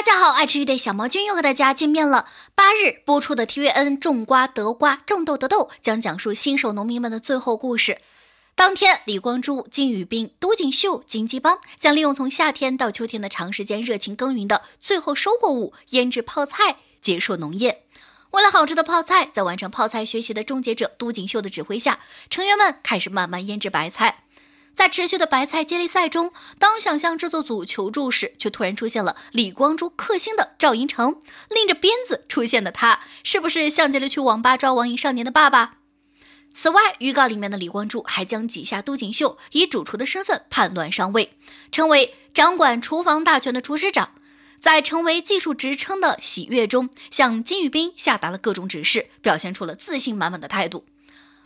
大家好，爱吃鱼的小毛君又和大家见面了。八日播出的 TVN《种瓜得瓜，种豆得豆》将讲述新手农民们的最后故事。当天，李光洙、金宇彬、都锦秀、金基邦将利用从夏天到秋天的长时间热情耕耘的最后收获物——腌制泡菜，结束农业。为了好吃的泡菜，在完成泡菜学习的终结者都锦秀的指挥下，成员们开始慢慢腌制白菜。在持续的白菜接力赛中，当想向制作组求助时，却突然出现了李光洙克星的赵寅成，拎着鞭子出现的他，是不是像极了去网吧抓网瘾少年的爸爸？此外，预告里面的李光洙还将挤下都锦秀，以主厨的身份叛乱上位，成为掌管厨房大权的厨师长，在成为技术职称的喜悦中，向金宇彬下达了各种指示，表现出了自信满满的态度。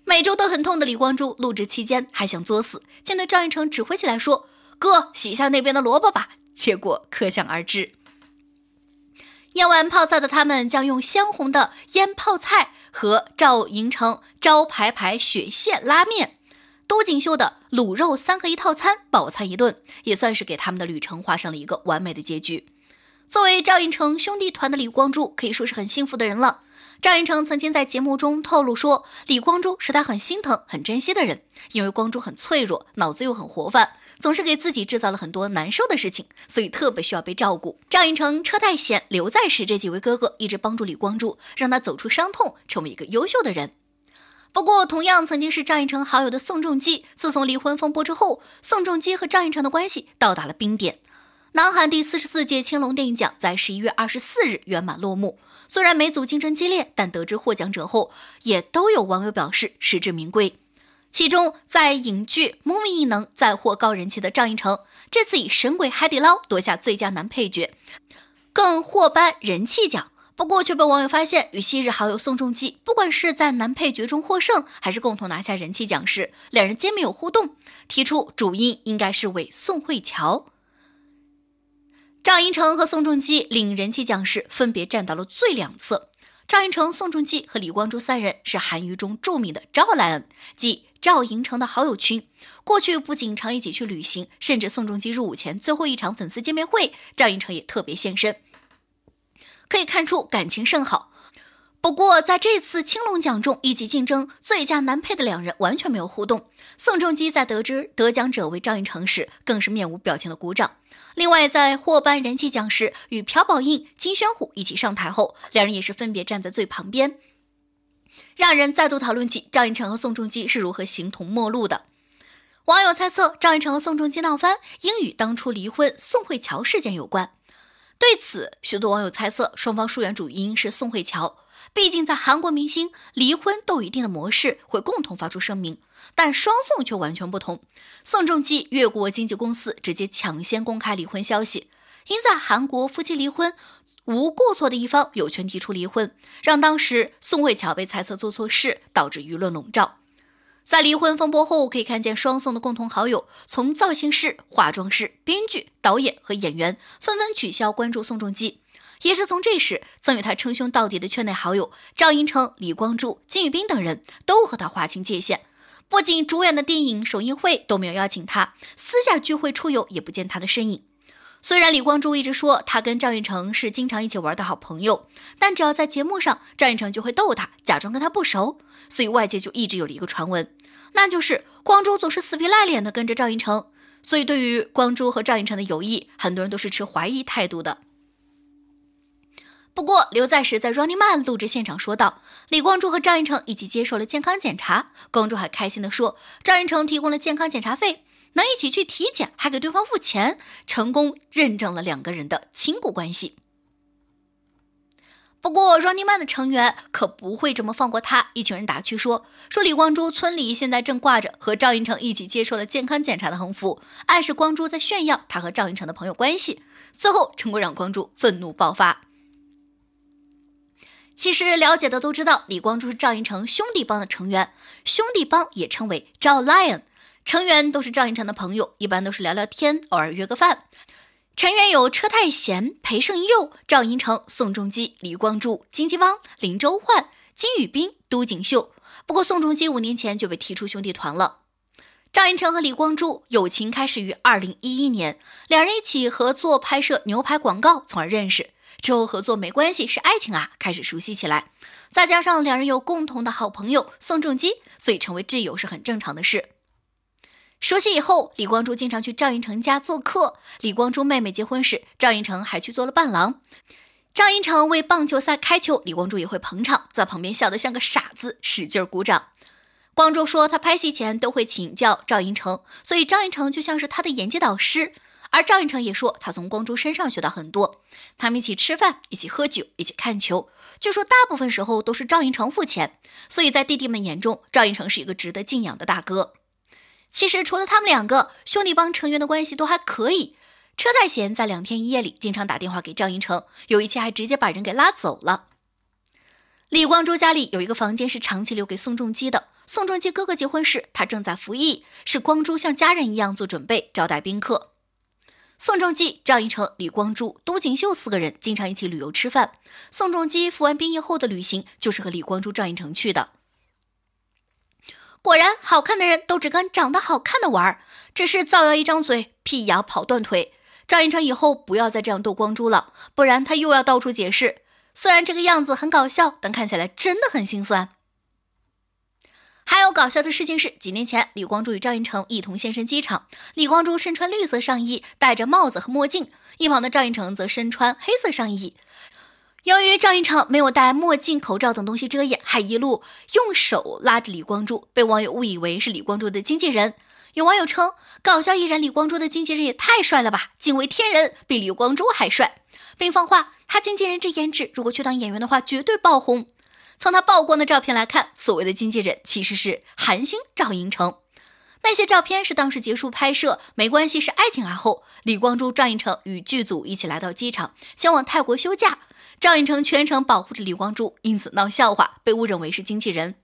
每周都很痛的李光洙，录制期间还想作死，竟对赵寅成指挥起来说：“哥，洗下那边的萝卜吧。”结果可想而知。腌完泡菜的他们将用鲜红的腌泡菜和赵寅成招牌牌雪蟹拉面、都锦秀的卤肉三合一套餐饱餐一顿，也算是给他们的旅程画上了一个完美的结局。作为赵寅成兄弟团的李光洙，可以说是很幸福的人了。赵寅成曾经在节目中透露说，李光洙是他很心疼、很珍惜的人，因为光洙很脆弱，脑子又很活泛，总是给自己制造了很多难受的事情，所以特别需要被照顾。赵寅成、车太贤、刘在石这几位哥哥一直帮助李光洙，让他走出伤痛，成为一个优秀的人。不过，同样曾经是赵寅成好友的宋仲基，自从离婚风波之后，宋仲基和赵寅成的关系到达了冰点。南韩第四十四届青龙电影奖在十一月二十四日圆满落幕。虽然每组竞争激烈，但得知获奖者后，也都有网友表示实至名归。其中，在影剧《Movie 异能》再获高人气的张艺成，这次以《神鬼海底捞》夺下最佳男配角，更获颁人气奖。不过却被网友发现，与昔日好友宋仲基，不管是在男配角中获胜，还是共同拿下人气奖时，两人皆没有互动，提出主因应该是为宋慧乔。赵寅成和宋仲基领人气将士分别站到了最两侧。赵寅成、宋仲基和李光洙三人是韩娱中著名的“赵莱恩”，即赵寅成的好友群。过去不仅常一起去旅行，甚至宋仲基入伍前最后一场粉丝见面会，赵寅成也特别现身，可以看出感情甚好。不过，在这次青龙奖中，一起竞争最佳男配的两人完全没有互动。宋仲基在得知得奖者为赵寅成时，更是面无表情的鼓掌。另外，在获颁人气奖时，与朴宝英、金宣虎一起上台后，两人也是分别站在最旁边，让人再度讨论起赵寅成和宋仲基是如何形同陌路的。网友猜测，赵寅成和宋仲基闹翻，应与当初离婚宋慧乔事件有关。对此，许多网友猜测双方疏远主因是宋慧乔。毕竟，在韩国明星离婚都有一定的模式会共同发出声明，但双宋却完全不同。宋仲基越过经纪公司直接抢先公开离婚消息，因在韩国夫妻离婚无过错的一方有权提出离婚，让当时宋慧乔被猜测做错事，导致舆论笼罩。在离婚风波后，可以看见双宋的共同好友，从造型师、化妆师、编剧、导演和演员纷纷取消关注宋仲基。也是从这时，曾与他称兄道弟的圈内好友赵寅成、李光洙、金宇彬等人都和他划清界限，不仅主演的电影首映会都没有邀请他，私下聚会出游也不见他的身影。虽然李光洙一直说他跟赵寅成是经常一起玩的好朋友，但只要在节目上，赵寅成就会逗他，假装跟他不熟，所以外界就一直有了一个传闻，那就是光洙总是死皮赖脸的跟着赵寅成。所以对于光洙和赵寅成的友谊，很多人都是持怀疑态度的。不过刘在石在《Running Man》录制现场说道，李光洙和赵寅成已经接受了健康检查，光洙还开心的说，赵寅成提供了健康检查费。能一起去体检，还给对方付钱，成功认证了两个人的亲故关系。不过 Running Man 的成员可不会这么放过他，一群人打趣说：“说李光洙村里现在正挂着和赵寅成一起接受了健康检查的横幅，暗示光洙在炫耀他和赵寅成的朋友关系。”最后，成功让光洙愤怒爆发。其实了解的都知道，李光洙是赵寅成兄弟帮的成员，兄弟帮也称为赵 Lion。成员都是赵寅成的朋友，一般都是聊聊天，偶尔约个饭。成员有车太贤、裴胜佑、赵寅成、宋仲基、李光洙、金基汪、林周焕、金宇彬、都锦秀。不过宋仲基五年前就被踢出兄弟团了。赵寅成和李光洙友情开始于二零一一年，两人一起合作拍摄牛排广告，从而认识。之后合作没关系是爱情啊，开始熟悉起来。再加上两人有共同的好朋友宋仲基，所以成为挚友是很正常的事。熟悉以后，李光洙经常去赵寅成家做客。李光洙妹妹结婚时，赵寅成还去做了伴郎。赵寅成为棒球赛开球，李光洙也会捧场，在旁边笑得像个傻子，使劲鼓掌。光洙说他拍戏前都会请教赵寅成，所以赵寅成就像是他的演技导师。而赵寅成也说他从光洙身上学到很多。他们一起吃饭，一起喝酒，一起看球。据说大部分时候都是赵寅成付钱，所以在弟弟们眼中，赵寅成是一个值得敬仰的大哥。其实除了他们两个兄弟帮成员的关系都还可以。车太贤在两天一夜里经常打电话给赵寅成，有一期还直接把人给拉走了。李光洙家里有一个房间是长期留给宋仲基的。宋仲基哥哥结婚时，他正在服役，是光洙像家人一样做准备招待宾客。宋仲基、赵寅成、李光洙、都锦秀四个人经常一起旅游吃饭。宋仲基服完兵役后的旅行就是和李光洙、赵寅成去的。果然，好看的人都只跟长得好看的玩儿。只是造谣一张嘴，辟谣跑断腿。赵寅成以后不要再这样逗光洙了，不然他又要到处解释。虽然这个样子很搞笑，但看起来真的很心酸。还有搞笑的事情是，几年前李光洙与赵寅成一同现身机场，李光洙身穿绿色上衣，戴着帽子和墨镜，一旁的赵寅成则身穿黑色上衣。由于赵寅成没有戴墨镜、口罩等东西遮掩，还一路用手拉着李光洙，被网友误以为是李光洙的经纪人。有网友称，搞笑艺人李光洙的经纪人也太帅了吧，惊为天人，比李光洙还帅，并放话他经纪人这颜值，如果去当演员的话，绝对爆红。从他曝光的照片来看，所谓的经纪人其实是韩星赵寅成。那些照片是当时结束拍摄，没关系是爱情而后，李光洙、赵寅成与剧组一起来到机场，前往泰国休假。赵寅成全程保护着李光洙，因此闹笑话被误认为是经纪人。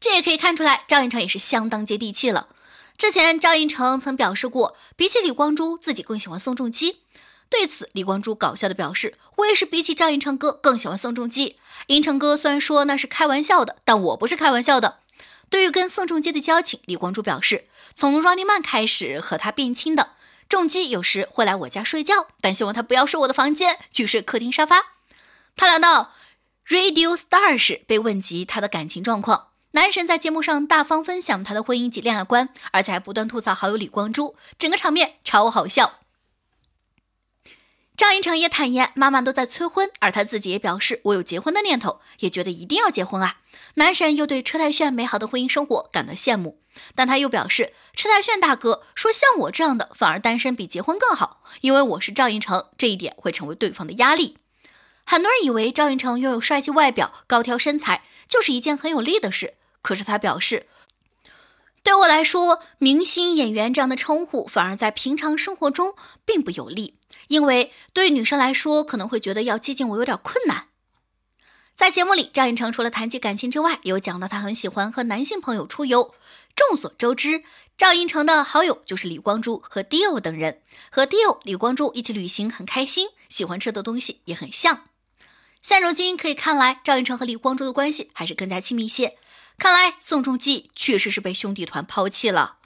这也可以看出来，赵寅成也是相当接地气了。之前赵寅成曾表示过，比起李光洙，自己更喜欢宋仲基。对此，李光洙搞笑的表示：“我也是比起赵寅成哥更喜欢宋仲基。”寅成哥虽然说那是开玩笑的，但我不是开玩笑的。对于跟宋仲基的交情，李光洙表示：“从 Running Man 开始和他变亲的。”重基有时会来我家睡觉，但希望他不要睡我的房间，去睡客厅沙发。他聊到 Radio Star 时，被问及他的感情状况，男神在节目上大方分享他的婚姻及恋爱观，而且还不断吐槽好友李光洙，整个场面超好笑。赵寅成也坦言妈妈都在催婚，而他自己也表示我有结婚的念头，也觉得一定要结婚啊。男神又对车太铉美好的婚姻生活感到羡慕，但他又表示车太铉大哥说像我这样的反而单身比结婚更好，因为我是赵寅成，这一点会成为对方的压力。很多人以为赵寅成拥有帅气外表、高挑身材就是一件很有力的事，可是他表示。对我来说，明星演员这样的称呼反而在平常生活中并不有利，因为对女生来说可能会觉得要接近我有点困难。在节目里，赵寅成除了谈及感情之外，有讲到他很喜欢和男性朋友出游。众所周知，赵寅成的好友就是李光洙和 Dio 等人，和 Dio、李光洙一起旅行很开心，喜欢吃的东西也很像。现如今可以看来，赵寅成和李光洙的关系还是更加亲密一些。看来，宋仲基确实是被兄弟团抛弃了。